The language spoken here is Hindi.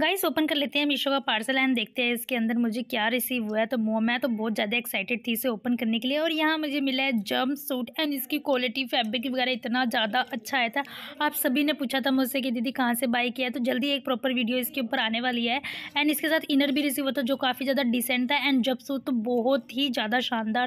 गाइस ओपन कर लेते हैं मीशो का पार्सल एंड देखते हैं इसके अंदर मुझे क्या रिसीव हुआ है तो मो मैं तो बहुत ज़्यादा एक्साइटेड थी इसे ओपन करने के लिए और यहाँ मुझे मिला है जम सूट एंड इसकी क्वालिटी फैब्रिक वगैरह इतना ज़्यादा अच्छा आया था आप सभी ने पूछा था मुझसे कि दीदी कहाँ से बाई किया है तो जल्दी एक प्रॉपर वीडियो इसके ऊपर आने वाली है एंड इसके साथ इनर भी रिसीव होता जो काफ़ी ज़्यादा डिसेंट था एंड जब सूट तो बहुत ही ज़्यादा शानदार